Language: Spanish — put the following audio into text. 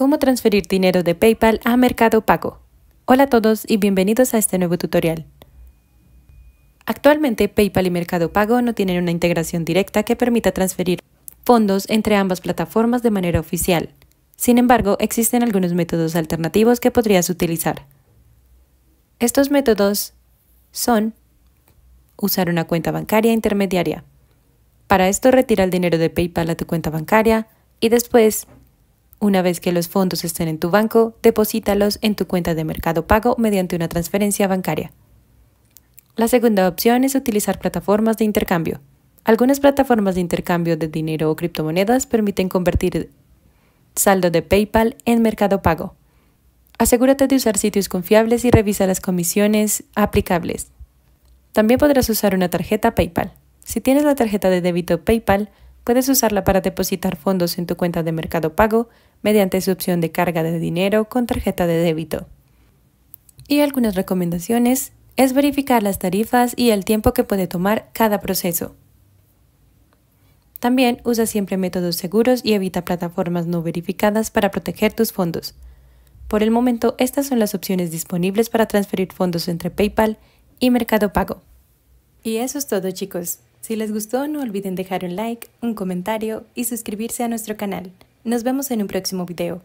cómo transferir dinero de PayPal a Mercado Pago. Hola a todos y bienvenidos a este nuevo tutorial. Actualmente PayPal y Mercado Pago no tienen una integración directa que permita transferir fondos entre ambas plataformas de manera oficial. Sin embargo, existen algunos métodos alternativos que podrías utilizar. Estos métodos son usar una cuenta bancaria intermediaria. Para esto retira el dinero de PayPal a tu cuenta bancaria y después una vez que los fondos estén en tu banco, deposítalos en tu cuenta de mercado pago mediante una transferencia bancaria. La segunda opción es utilizar plataformas de intercambio. Algunas plataformas de intercambio de dinero o criptomonedas permiten convertir saldo de PayPal en mercado pago. Asegúrate de usar sitios confiables y revisa las comisiones aplicables. También podrás usar una tarjeta PayPal. Si tienes la tarjeta de débito PayPal, puedes usarla para depositar fondos en tu cuenta de Mercado Pago mediante su opción de carga de dinero con tarjeta de débito. Y algunas recomendaciones es verificar las tarifas y el tiempo que puede tomar cada proceso. También usa siempre métodos seguros y evita plataformas no verificadas para proteger tus fondos. Por el momento, estas son las opciones disponibles para transferir fondos entre PayPal y Mercado Pago. Y eso es todo chicos. Si les gustó, no olviden dejar un like, un comentario y suscribirse a nuestro canal. Nos vemos en un próximo video.